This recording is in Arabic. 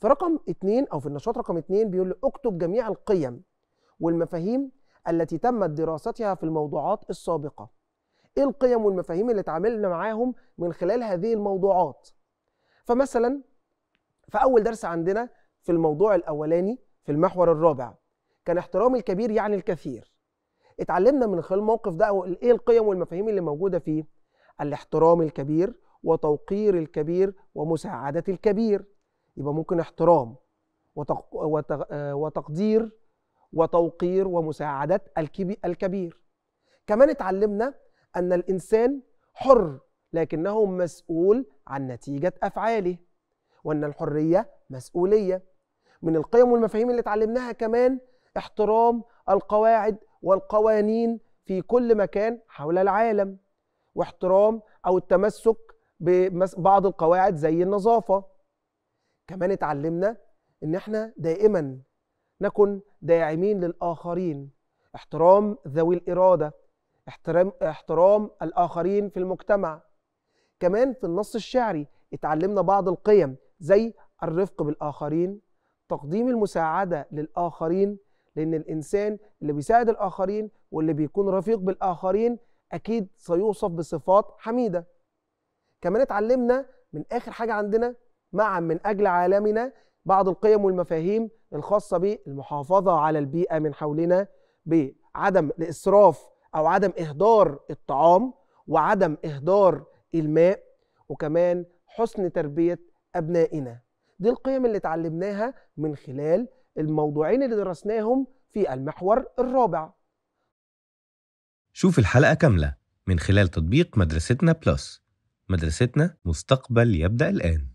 في رقم اتنين أو في النشاط رقم اتنين بيقول لي اكتب جميع القيم والمفاهيم التي تمت دراستها في الموضوعات السابقة إيه القيم والمفاهيم اللي اتعاملنا معاهم من خلال هذه الموضوعات فمثلا في أول درس عندنا في الموضوع الأولاني في المحور الرابع كان احترام الكبير يعني الكثير اتعلمنا من خلال الموقف ده ايه القيم والمفاهيم اللي موجودة فيه الاحترام الكبير وتوقير الكبير ومساعدة الكبير يبقى ممكن احترام وتقدير وتوقير ومساعدة الكبير كمان اتعلمنا أن الإنسان حر لكنه مسؤول عن نتيجة أفعاله وأن الحرية مسؤولية من القيم والمفاهيم اللي اتعلمناها كمان احترام القواعد والقوانين في كل مكان حول العالم واحترام أو التمسك ببعض القواعد زي النظافة كمان اتعلمنا ان احنا دائما نكن داعمين للاخرين احترام ذوي الاراده احترام احترام الاخرين في المجتمع كمان في النص الشعري اتعلمنا بعض القيم زي الرفق بالاخرين تقديم المساعده للاخرين لان الانسان اللي بيساعد الاخرين واللي بيكون رفيق بالاخرين اكيد سيوصف بصفات حميده كمان اتعلمنا من اخر حاجه عندنا معا من أجل عالمنا بعض القيم والمفاهيم الخاصة بالمحافظة على البيئة من حولنا بعدم الإسراف أو عدم إهدار الطعام وعدم إهدار الماء وكمان حسن تربية أبنائنا دي القيم اللي اتعلمناها من خلال الموضوعين اللي درسناهم في المحور الرابع شوف الحلقة كاملة من خلال تطبيق مدرستنا بلس مدرستنا مستقبل يبدأ الآن